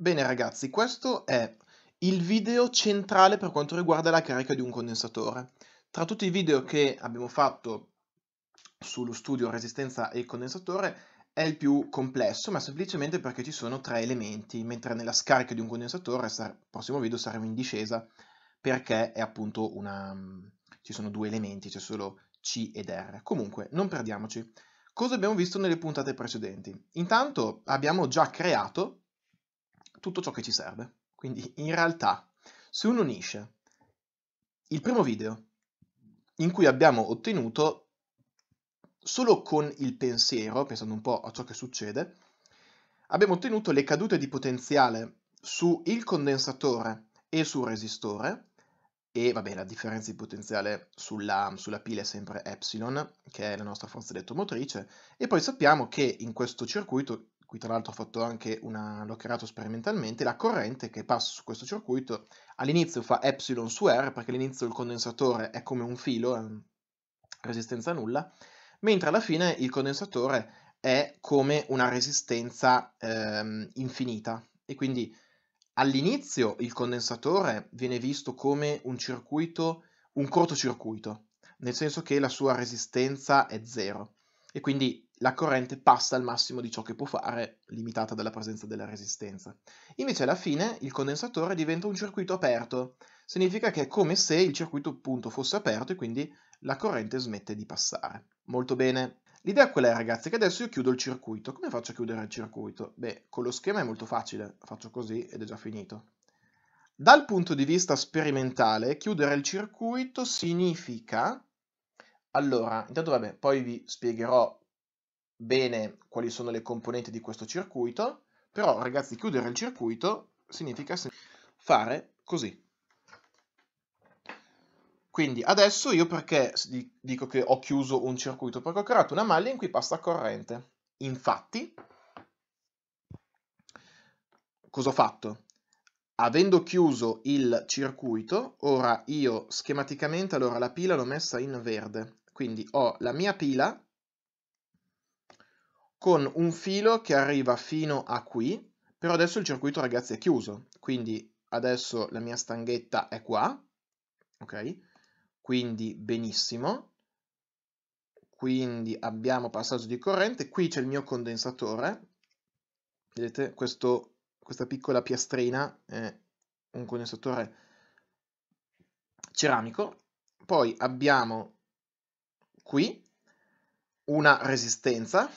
Bene ragazzi, questo è il video centrale per quanto riguarda la carica di un condensatore. Tra tutti i video che abbiamo fatto sullo studio resistenza e condensatore è il più complesso, ma semplicemente perché ci sono tre elementi, mentre nella scarica di un condensatore, nel prossimo video saremo in discesa, perché è appunto una... ci sono due elementi, c'è solo C ed R. Comunque, non perdiamoci. Cosa abbiamo visto nelle puntate precedenti? Intanto abbiamo già creato tutto ciò che ci serve. Quindi in realtà, se uno unisce il primo video in cui abbiamo ottenuto solo con il pensiero, pensando un po' a ciò che succede, abbiamo ottenuto le cadute di potenziale sul condensatore e sul resistore, e vabbè la differenza di potenziale sulla, sulla pila è sempre epsilon, che è la nostra forza elettromotrice, e poi sappiamo che in questo circuito cui tra l'altro ho fatto anche una, l'ho creato sperimentalmente, la corrente che passa su questo circuito all'inizio fa epsilon su R perché all'inizio il condensatore è come un filo, resistenza nulla, mentre alla fine il condensatore è come una resistenza ehm, infinita e quindi all'inizio il condensatore viene visto come un circuito, un cortocircuito, nel senso che la sua resistenza è zero e quindi la corrente passa al massimo di ciò che può fare, limitata dalla presenza della resistenza. Invece alla fine il condensatore diventa un circuito aperto, significa che è come se il circuito appunto fosse aperto e quindi la corrente smette di passare. Molto bene. L'idea qual è ragazzi? Che adesso io chiudo il circuito. Come faccio a chiudere il circuito? Beh, con lo schema è molto facile, faccio così ed è già finito. Dal punto di vista sperimentale, chiudere il circuito significa... Allora, intanto vabbè, poi vi spiegherò bene quali sono le componenti di questo circuito, però ragazzi chiudere il circuito significa fare così. Quindi adesso io perché dico che ho chiuso un circuito? Perché ho creato una maglia in cui passa corrente. Infatti, cosa ho fatto? Avendo chiuso il circuito, ora io schematicamente allora la pila l'ho messa in verde. Quindi ho la mia pila con un filo che arriva fino a qui, però adesso il circuito ragazzi è chiuso, quindi adesso la mia stanghetta è qua, ok? Quindi benissimo, quindi abbiamo passaggio di corrente, qui c'è il mio condensatore, vedete questo, questa piccola piastrina è un condensatore ceramico, poi abbiamo qui una resistenza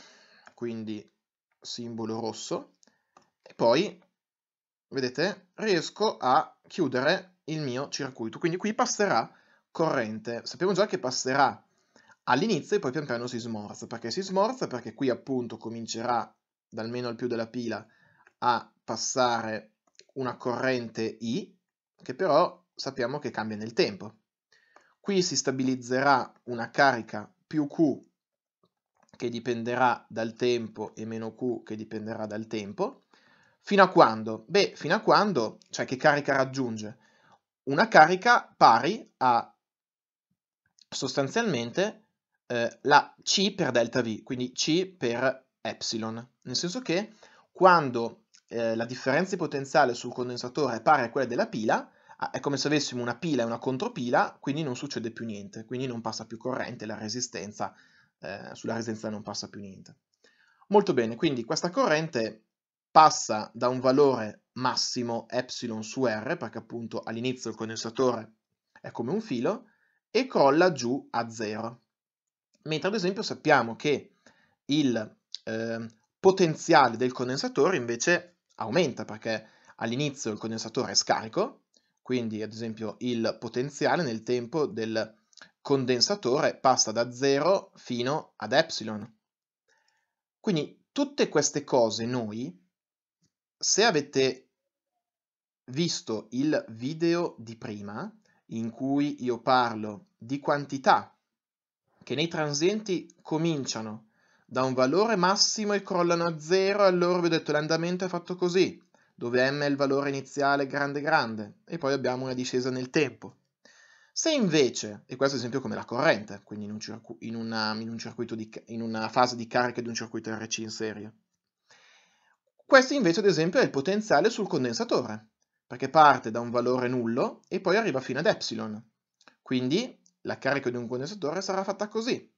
quindi simbolo rosso, e poi, vedete, riesco a chiudere il mio circuito. Quindi qui passerà corrente. Sappiamo già che passerà all'inizio e poi pian piano si smorza. Perché si smorza? Perché qui appunto comincerà dal meno al più della pila a passare una corrente I, che però sappiamo che cambia nel tempo. Qui si stabilizzerà una carica più Q che dipenderà dal tempo e meno Q che dipenderà dal tempo. Fino a quando? Beh, fino a quando, cioè che carica raggiunge? Una carica pari a sostanzialmente eh, la C per delta V, quindi C per epsilon, nel senso che quando eh, la differenza di potenziale sul condensatore è pari a quella della pila, è come se avessimo una pila e una contropila, quindi non succede più niente, quindi non passa più corrente, la resistenza eh, sulla resistenza non passa più niente. Molto bene, quindi questa corrente passa da un valore massimo epsilon su R, perché appunto all'inizio il condensatore è come un filo, e crolla giù a zero. Mentre ad esempio sappiamo che il eh, potenziale del condensatore invece aumenta, perché all'inizio il condensatore è scarico, quindi ad esempio il potenziale nel tempo del condensatore condensatore passa da 0 fino ad epsilon. Quindi tutte queste cose noi, se avete visto il video di prima, in cui io parlo di quantità che nei transienti cominciano da un valore massimo e crollano a 0, allora vi ho detto l'andamento è fatto così, dove m è il valore iniziale grande grande, e poi abbiamo una discesa nel tempo. Se invece, e questo è esempio come la corrente, quindi in, un circu- in, una, in, un di, in una fase di carica di un circuito RC in serie, questo invece ad esempio è il potenziale sul condensatore, perché parte da un valore nullo e poi arriva fino ad epsilon. Quindi la carica di un condensatore sarà fatta così.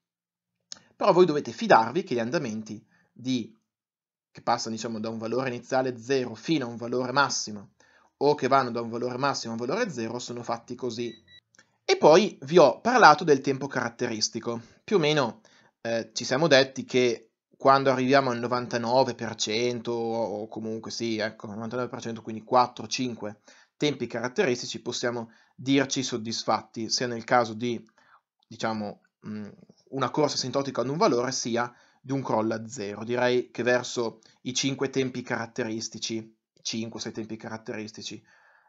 Però voi dovete fidarvi che gli andamenti di, che passano diciamo, da un valore iniziale 0 fino a un valore massimo, o che vanno da un valore massimo a un valore 0, sono fatti così e poi vi ho parlato del tempo caratteristico. Più o meno eh, ci siamo detti che quando arriviamo al 99% o comunque sì, ecco, 99%, quindi 4-5 tempi caratteristici, possiamo dirci soddisfatti sia nel caso di, diciamo, mh, mm, una corsa sintotica ad un valore, sia di un crollo a zero. Direi che verso i 5 tempi caratteristici, 5-6 tempi caratteristici,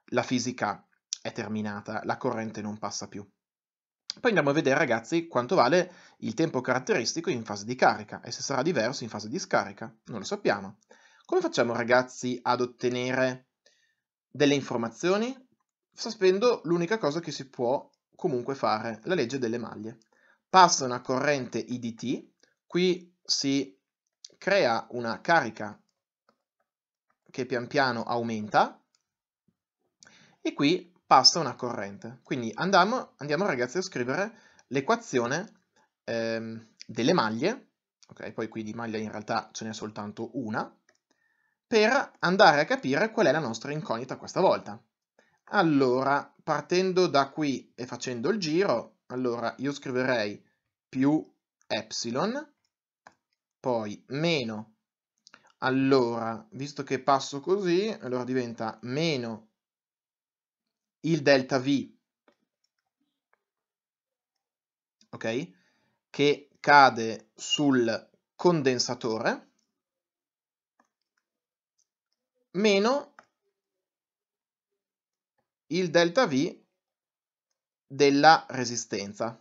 la fisica è terminata, la corrente non passa più. Poi andiamo a vedere ragazzi quanto vale il tempo caratteristico in fase di carica e se sarà diverso in fase di scarica, non lo sappiamo. Come facciamo ragazzi ad ottenere delle informazioni? Sapendo l'unica cosa che si può comunque fare, la legge delle maglie. Passa una corrente IDT, qui si crea una carica che pian piano aumenta e qui passa una corrente. Quindi andiamo, andiamo ragazzi a scrivere l'equazione ehm, delle maglie, ok? Poi qui di maglia in realtà ce n'è soltanto una, per andare a capire qual è la nostra incognita questa volta. Allora, partendo da qui e facendo il giro, allora io scriverei più epsilon, poi meno, allora, visto che passo così, allora diventa meno il delta V, ok? Che cade sul condensatore meno il delta V della resistenza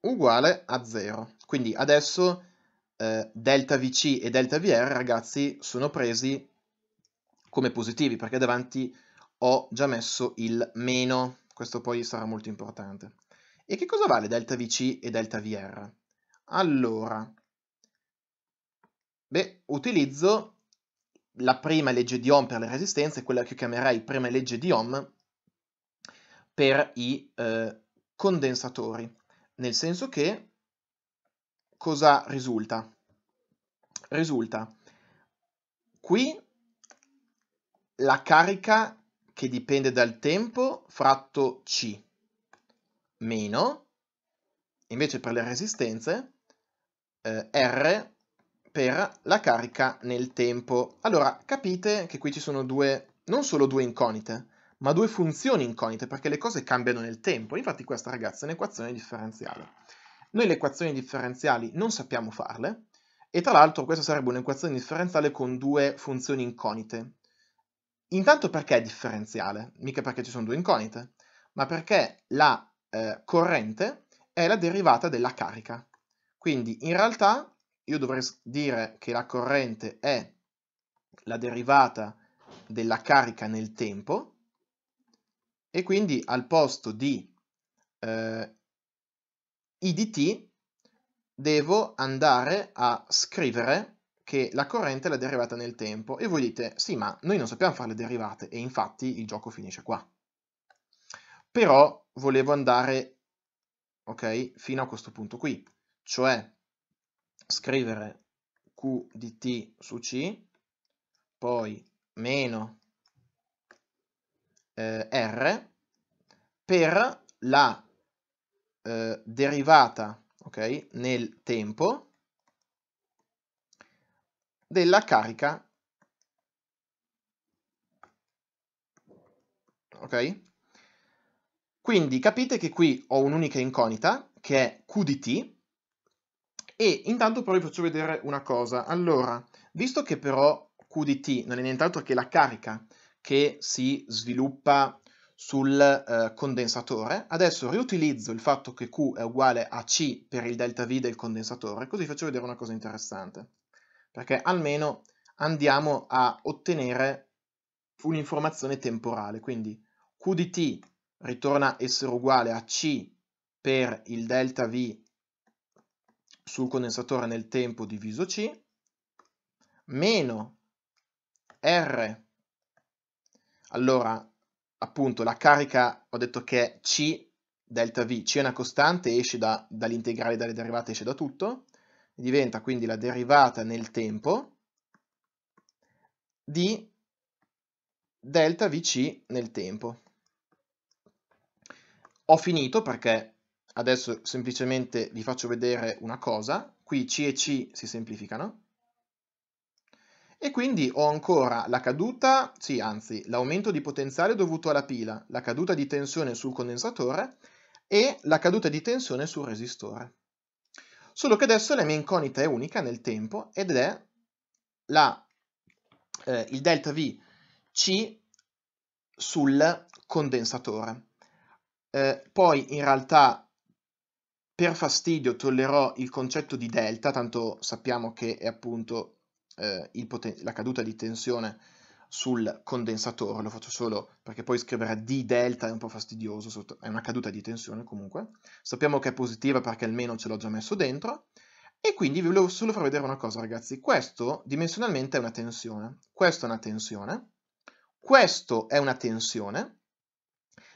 uguale a 0. Quindi adesso eh, delta VC e delta VR, ragazzi, sono presi come positivi perché davanti ho già messo il meno, questo poi sarà molto importante. E che cosa vale delta VC e delta VR? Allora, beh, utilizzo la prima legge di Ohm per le resistenze, quella che chiamerei prima legge di Ohm, per i eh, condensatori, nel senso che cosa risulta? Risulta qui la carica che dipende dal tempo fratto C meno, invece per le resistenze, eh, R per la carica nel tempo. Allora, capite che qui ci sono due, non solo due incognite, ma due funzioni incognite, perché le cose cambiano nel tempo. Infatti questa, ragazza, è un'equazione differenziale. Noi le equazioni differenziali non sappiamo farle, e tra l'altro questa sarebbe un'equazione differenziale con due funzioni incognite, Intanto perché è differenziale? Mica perché ci sono due incognite, ma perché la eh, corrente è la derivata della carica. Quindi in realtà io dovrei dire che la corrente è la derivata della carica nel tempo e quindi al posto di eh, I di t devo andare a scrivere che la corrente è la derivata nel tempo e voi dite sì ma noi non sappiamo fare le derivate e infatti il gioco finisce qua. Però volevo andare ok, fino a questo punto qui, cioè scrivere Q di T su C, poi meno eh, R per la eh, derivata okay, nel tempo della carica ok? Quindi capite che qui ho un'unica incognita che è Q di T e intanto però vi faccio vedere una cosa. Allora, visto che però Q di T non è nient'altro che la carica che si sviluppa sul eh, condensatore, adesso riutilizzo il fatto che Q è uguale a C per il delta V del condensatore, così vi faccio vedere una cosa interessante perché almeno andiamo a ottenere un'informazione temporale. Quindi Q di t ritorna essere uguale a C per il delta V sul condensatore nel tempo diviso C, meno R. Allora, appunto, la carica, ho detto che è C delta V, C è una costante, esce da, dall'integrale, dalle derivate, esce da tutto, diventa quindi la derivata nel tempo di delta vc nel tempo. Ho finito perché adesso semplicemente vi faccio vedere una cosa, qui c e c si semplificano, e quindi ho ancora la caduta, sì anzi, l'aumento di potenziale dovuto alla pila, la caduta di tensione sul condensatore e la caduta di tensione sul resistore. Solo che adesso la mia incognita è unica nel tempo ed è la, eh, il delta VC sul condensatore. Eh, poi in realtà per fastidio tollerò il concetto di delta, tanto sappiamo che è appunto eh, la caduta di tensione sul condensatore, lo faccio solo perché poi scrivere D delta è un po' fastidioso, è una caduta di tensione comunque. Sappiamo che è positiva perché almeno ce l'ho già messo dentro. E quindi vi volevo solo far vedere una cosa ragazzi, questo dimensionalmente è una tensione, questo è una tensione, questo è una tensione,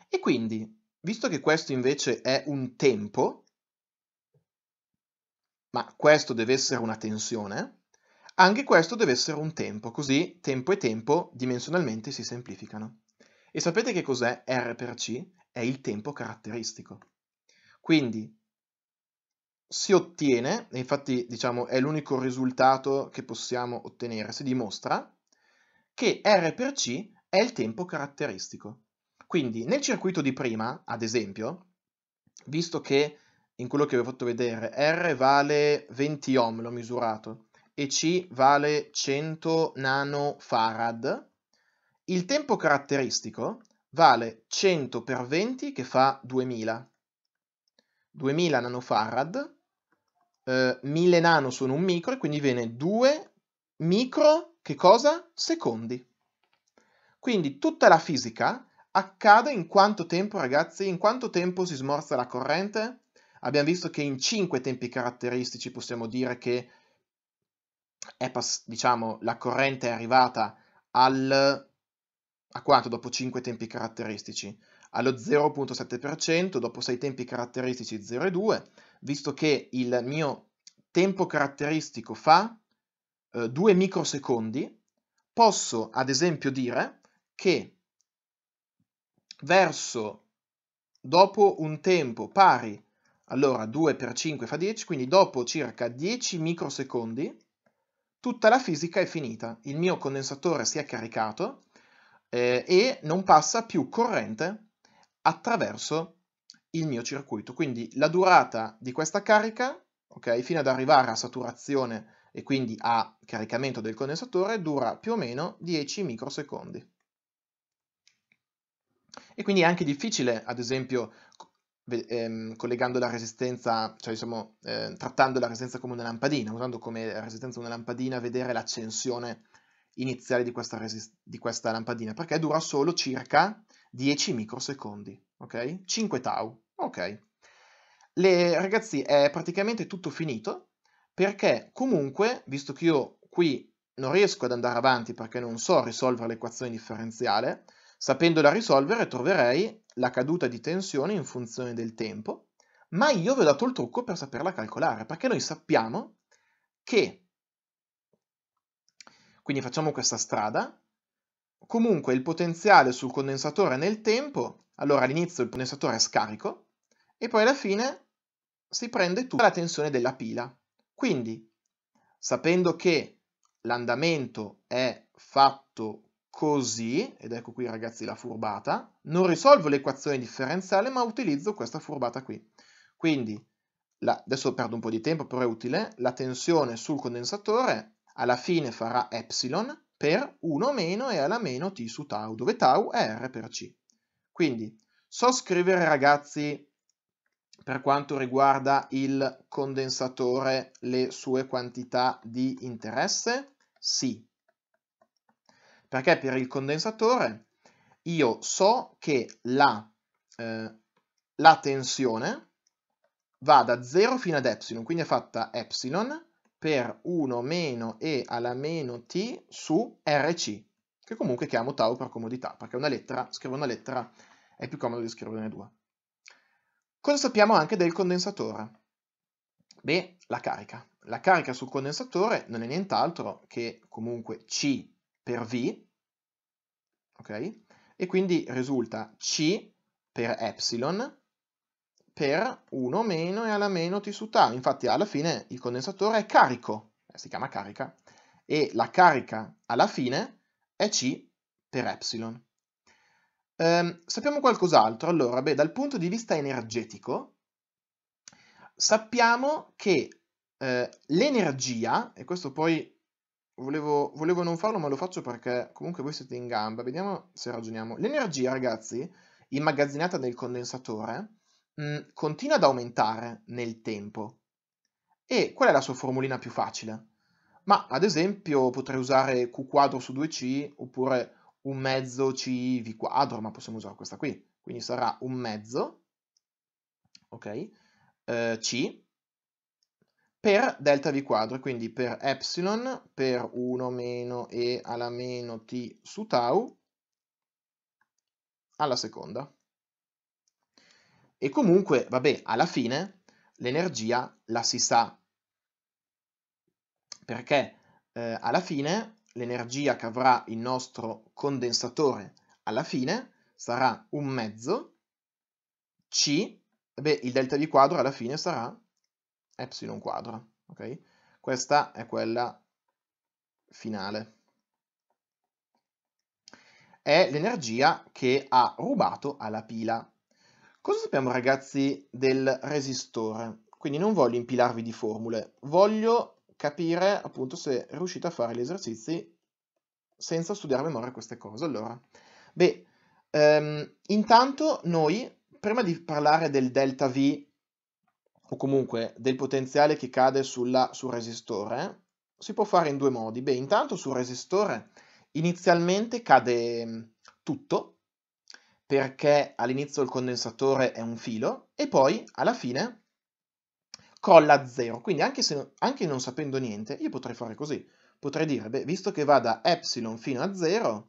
e quindi, visto che questo invece è un tempo, ma questo deve essere una tensione, anche questo deve essere un tempo, così tempo e tempo dimensionalmente si semplificano. E sapete che cos'è R per C? È il tempo caratteristico. Quindi si ottiene, e infatti diciamo è l'unico risultato che possiamo ottenere, si dimostra che R per C è il tempo caratteristico. Quindi nel circuito di prima, ad esempio, visto che in quello che vi ho fatto vedere R vale 20 ohm, l'ho misurato, e C vale 100 nanofarad, il tempo caratteristico vale 100 per 20 che fa 2000. 2000 nanofarad, eh, 1000 nano sono un micro e quindi viene 2 micro, che cosa? Secondi. Quindi tutta la fisica accade in quanto tempo, ragazzi? In quanto tempo si smorza la corrente? Abbiamo visto che in 5 tempi caratteristici possiamo dire che pass- diciamo, la corrente è arrivata al... a quanto dopo 5 tempi caratteristici? Allo 0.7% dopo 6 tempi caratteristici 0,2, visto che il mio tempo caratteristico fa eh, 2 microsecondi, posso ad esempio dire che verso dopo un tempo pari, allora 2 per 5 fa 10, quindi dopo circa 10 microsecondi tutta la fisica è finita, il mio condensatore si è caricato eh, e non passa più corrente attraverso il mio circuito. Quindi la durata di questa carica, okay, fino ad arrivare a saturazione e quindi a caricamento del condensatore, dura più o meno 10 microsecondi. E quindi è anche difficile, ad esempio, ehm, collegando la resistenza, cioè diciamo, eh, trattando la resistenza come una lampadina, usando come resistenza una lampadina, vedere l'accensione iniziale di questa, resist- di questa lampadina, perché dura solo circa 10 microsecondi, ok? 5 tau, ok? Le, ragazzi, è praticamente tutto finito, perché comunque, visto che io qui non riesco ad andare avanti perché non so risolvere l'equazione differenziale, Sapendola risolvere troverei la caduta di tensione in funzione del tempo, ma io vi ho dato il trucco per saperla calcolare, perché noi sappiamo che, quindi facciamo questa strada, comunque il potenziale sul condensatore nel tempo, allora all'inizio il condensatore è scarico, e poi alla fine si prende tutta la tensione della pila. Quindi, sapendo che l'andamento è fatto così, ed ecco qui ragazzi la furbata, non risolvo l'equazione differenziale ma utilizzo questa furbata qui. Quindi, la, adesso perdo un po' di tempo però è utile, la tensione sul condensatore alla fine farà epsilon per 1 meno e alla meno t su tau, dove tau è r per c. Quindi, so scrivere ragazzi per quanto riguarda il condensatore le sue quantità di interesse? Sì, perché per il condensatore io so che la, eh, la tensione va da 0 fino ad epsilon, quindi è fatta epsilon per 1 meno e alla meno t su rc, che comunque chiamo tau per comodità, perché una lettera, scrivo una lettera è più comodo di scriverne due. Cosa sappiamo anche del condensatore? Beh, la carica. La carica sul condensatore non è nient'altro che comunque C per V, ok? E quindi risulta C per epsilon per 1 meno e alla meno T su tau. Infatti alla fine il condensatore è carico, eh, si chiama carica, e la carica alla fine è C per epsilon. Ehm, sappiamo qualcos'altro? Allora, beh, dal punto di vista energetico, sappiamo che eh, l'energia, e questo poi volevo, volevo non farlo, ma lo faccio perché comunque voi siete in gamba. Vediamo se ragioniamo. L'energia, ragazzi, immagazzinata nel condensatore, mh, mm, continua ad aumentare nel tempo. E qual è la sua formulina più facile? Ma ad esempio potrei usare Q quadro su 2C oppure un mezzo CV quadro, ma possiamo usare questa qui. Quindi sarà un mezzo, ok, eh, C per delta v quadro, quindi per epsilon per 1 meno e alla meno t su tau alla seconda. E comunque, vabbè, alla fine l'energia la si sa, perché eh, alla fine l'energia che avrà il nostro condensatore alla fine sarà un mezzo c, beh, il delta v quadro alla fine sarà epsilon quadra, ok? Questa è quella finale. È l'energia che ha rubato alla pila. Cosa sappiamo ragazzi del resistore? Quindi non voglio impilarvi di formule, voglio capire appunto se riuscite a fare gli esercizi senza studiare a memoria queste cose. Allora, beh, um, intanto noi, prima di parlare del delta V o comunque del potenziale che cade sulla, sul resistore, si può fare in due modi. Beh, intanto sul resistore inizialmente cade mm, tutto, perché all'inizio il condensatore è un filo, e poi alla fine colla a zero. Quindi anche, se, anche non sapendo niente, io potrei fare così. Potrei dire, beh, visto che va da epsilon fino a zero,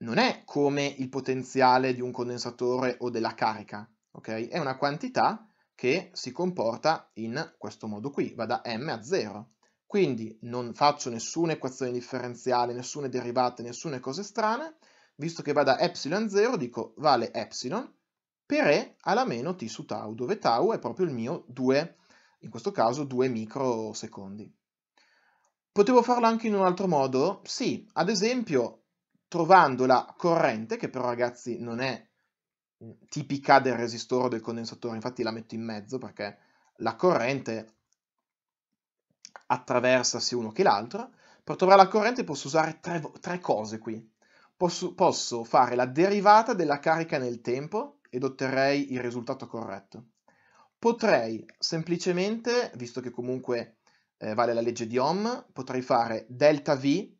non è come il potenziale di un condensatore o della carica, ok? È una quantità che si comporta in questo modo qui, va da m a 0. Quindi non faccio nessuna equazione differenziale, nessune derivate, nessune cose strane, visto che va da epsilon 0 dico vale epsilon per e alla meno t su tau, dove tau è proprio il mio 2, in questo caso 2 microsecondi. Potevo farlo anche in un altro modo? Sì, ad esempio trovando la corrente, che però ragazzi non è Mm, tipica del resistore o del condensatore, infatti la metto in mezzo perché la corrente attraversa sia uno che l'altro. Per trovare la corrente posso usare tre, tre cose qui. Posso, posso, fare la derivata della carica nel tempo ed otterrei il risultato corretto. Potrei semplicemente, visto che comunque eh, vale la legge di Ohm, potrei fare delta V,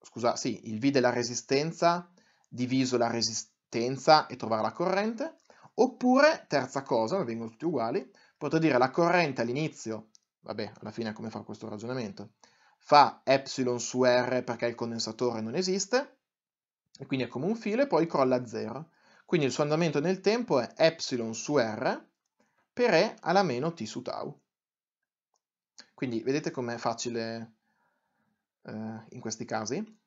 scusa, sì, il V della resistenza diviso la resistenza tensa e trovare la corrente, oppure, terza cosa, ma vengono tutti uguali, potrei dire la corrente all'inizio, vabbè, alla fine è come fa questo ragionamento, fa epsilon su r perché il condensatore non esiste, e quindi è come un filo, e poi crolla a zero. Quindi il suo andamento nel tempo è epsilon su r per e alla meno t su tau. Quindi vedete com'è facile eh, in questi casi?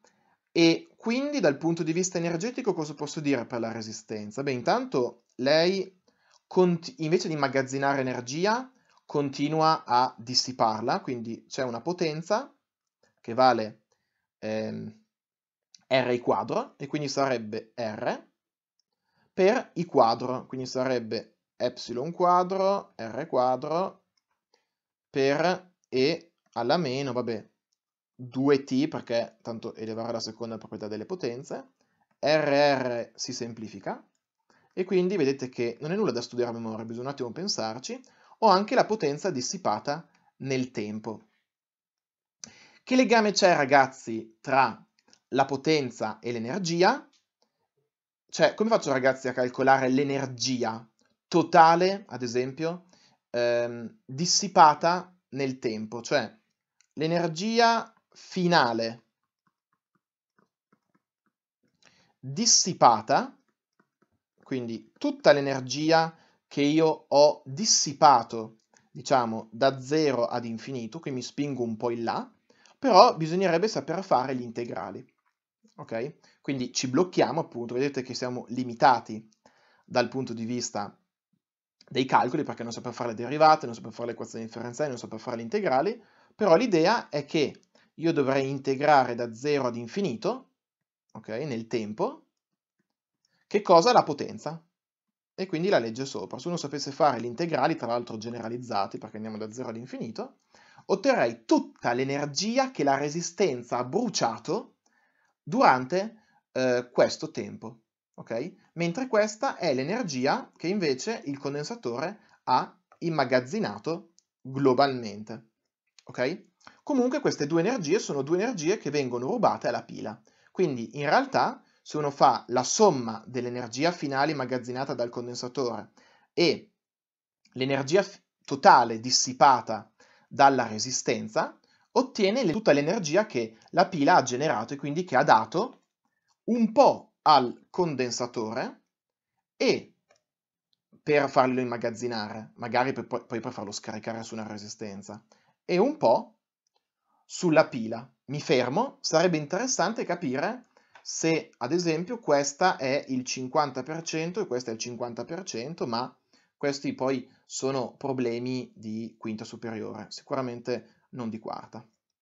E quindi dal punto di vista energetico cosa posso dire per la resistenza? Beh, intanto lei cont- invece di immagazzinare energia continua a dissiparla, quindi c'è una potenza che vale ehm, R quadro e quindi sarebbe R per I quadro, quindi sarebbe Y quadro, R quadro per E alla meno, vabbè, 2t perché tanto elevare alla seconda proprietà delle potenze, rr si semplifica e quindi vedete che non è nulla da studiare a memoria, bisogna un attimo pensarci, ho anche la potenza dissipata nel tempo. Che legame c'è ragazzi tra la potenza e l'energia? Cioè, come faccio ragazzi a calcolare l'energia totale, ad esempio, ehm, dissipata nel tempo? Cioè, l'energia finale dissipata, quindi tutta l'energia che io ho dissipato, diciamo, da 0 ad infinito, qui mi spingo un po' in là, però bisognerebbe saper fare gli integrali, ok? Quindi ci blocchiamo appunto, vedete che siamo limitati dal punto di vista dei calcoli, perché non sappiamo fare le derivate, non sappiamo fare le equazioni differenziali, non sappiamo fare gli integrali, però l'idea è che io dovrei integrare da 0 ad infinito, ok, nel tempo, che cosa? La potenza. E quindi la legge sopra. Se uno sapesse fare gli integrali, tra l'altro generalizzati, perché andiamo da 0 ad infinito, otterrei tutta l'energia che la resistenza ha bruciato durante eh, questo tempo, ok? Mentre questa è l'energia che invece il condensatore ha immagazzinato globalmente, ok? Comunque queste due energie sono due energie che vengono rubate alla pila. Quindi in realtà se uno fa la somma dell'energia finale immagazzinata dal condensatore e l'energia totale dissipata dalla resistenza, ottiene tutta l'energia che la pila ha generato e quindi che ha dato un po' al condensatore e per farlo immagazzinare, magari per, poi per farlo scaricare su una resistenza, e un po' sulla pila. Mi fermo, sarebbe interessante capire se ad esempio questa è il 50% e questa è il 50%, ma questi poi sono problemi di quinta superiore, sicuramente non di quarta.